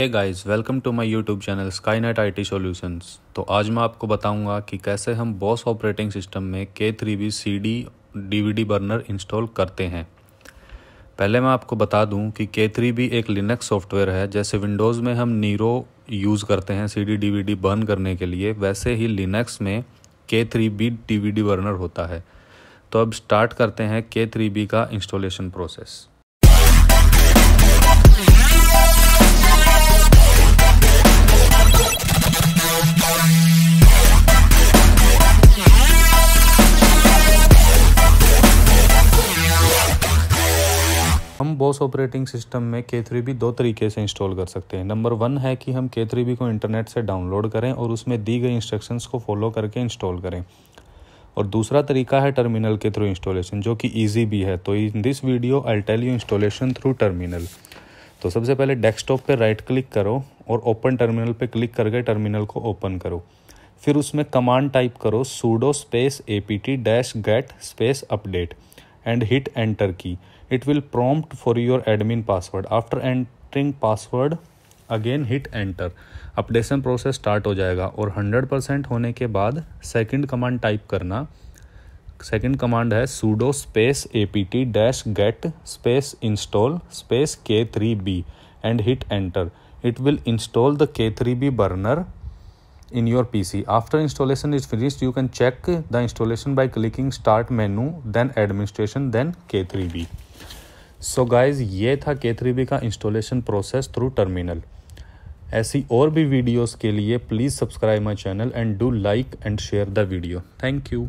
Hey guys welcome to my YouTube channel Skynet IT solutions तो आज मैं आपको बताऊंगा कि कैसे हम बॉस ऑपरेटिंग सिस्टम में K three B C D D V D burner install करते हैं पहले मैं आपको बता दूं कि के थ्री बी एक लिनक्स सॉफ्टवेयर है जैसे विंडोज़ में हम नीरो यूज़ करते हैं C D D V D burn करने के लिए वैसे ही लिनक्स में K three B D V D burner होता है तो अब स्टार्ट करते हैं के थ्री बी का इंस्टॉलेशन प्रोसेस हम बॉस ऑपरेटिंग सिस्टम में के भी दो तरीके से इंस्टॉल कर सकते हैं नंबर वन है कि हम के को इंटरनेट से डाउनलोड करें और उसमें दी गई इंस्ट्रक्शंस को फॉलो करके इंस्टॉल करें और दूसरा तरीका है टर्मिनल के थ्रू इंस्टॉलेशन जो कि ईजी भी है तो in this video I tell you installation through terminal तो सबसे पहले डेस्कटॉप पर राइट क्लिक करो और ओपन टर्मिनल पर क्लिक करके टर्मिनल को ओपन करो फिर उसमें कमांड टाइप करो sudo space A P T dash get space update and hit enter key it will prompt for your admin password after entering password again hit enter updation process start हो जाएगा और 100% होने के बाद second command type करना second command है sudo space A P T dash get space install space K three B and hit enter it will install the K three B burner in your PC. After installation is finished, you can check the installation by clicking start menu, then administration, then K3B. So so guys ये था K three B का installation process through terminal ऐसी और भी videos के लिए please subscribe my channel and do like and share the video thank you